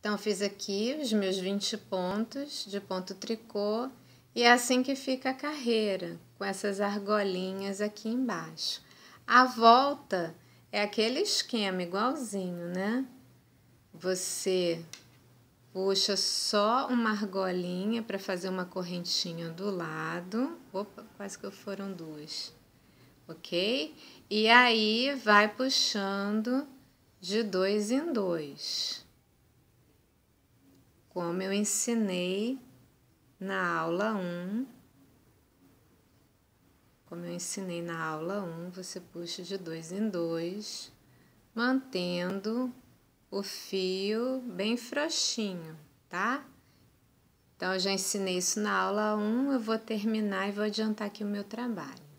Então, fiz aqui os meus 20 pontos de ponto tricô e é assim que fica a carreira, com essas argolinhas aqui embaixo. A volta é aquele esquema igualzinho, né? Você puxa só uma argolinha para fazer uma correntinha do lado. Opa, quase que foram duas. Ok? E aí vai puxando de dois em dois como eu ensinei na aula 1. Como eu ensinei na aula 1, você puxa de dois em dois, mantendo o fio bem frouxinho, tá? Então, eu já ensinei isso na aula 1, eu vou terminar e vou adiantar aqui o meu trabalho.